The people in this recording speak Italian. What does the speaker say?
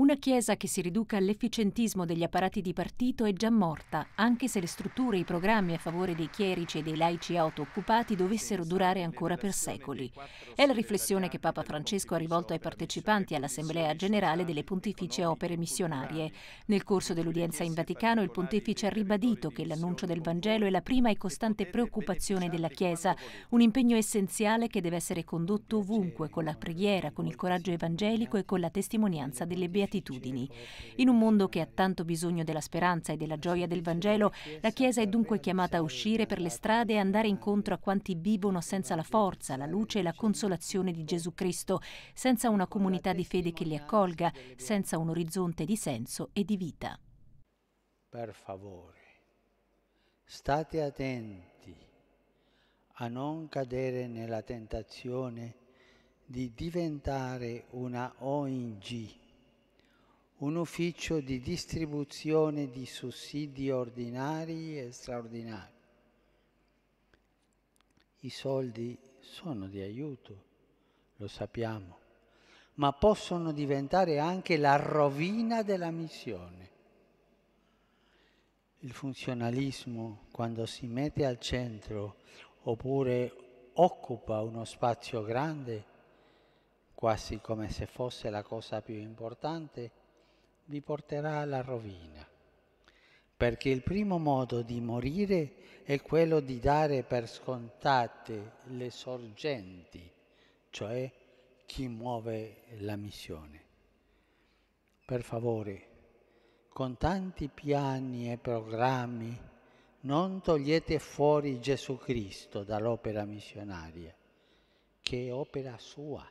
Una Chiesa che si riduca all'efficientismo degli apparati di partito è già morta, anche se le strutture e i programmi a favore dei chierici e dei laici auto-occupati dovessero durare ancora per secoli. È la riflessione che Papa Francesco ha rivolto ai partecipanti all'Assemblea Generale delle Pontificie Opere Missionarie. Nel corso dell'udienza in Vaticano il Pontefice ha ribadito che l'annuncio del Vangelo è la prima e costante preoccupazione della Chiesa, un impegno essenziale che deve essere condotto ovunque con la preghiera, con il coraggio evangelico e con la testimonianza delle beatitudini beatitudini. In un mondo che ha tanto bisogno della speranza e della gioia del Vangelo, la Chiesa è dunque chiamata a uscire per le strade e andare incontro a quanti vivono senza la forza, la luce e la consolazione di Gesù Cristo, senza una comunità di fede che li accolga, senza un orizzonte di senso e di vita. Per favore, state attenti a non cadere nella tentazione di diventare una ONG un ufficio di distribuzione di sussidi ordinari e straordinari. I soldi sono di aiuto, lo sappiamo, ma possono diventare anche la rovina della missione. Il funzionalismo, quando si mette al centro oppure occupa uno spazio grande, quasi come se fosse la cosa più importante, vi porterà alla rovina, perché il primo modo di morire è quello di dare per scontate le sorgenti, cioè chi muove la missione. Per favore, con tanti piani e programmi, non togliete fuori Gesù Cristo dall'opera missionaria, che è opera sua.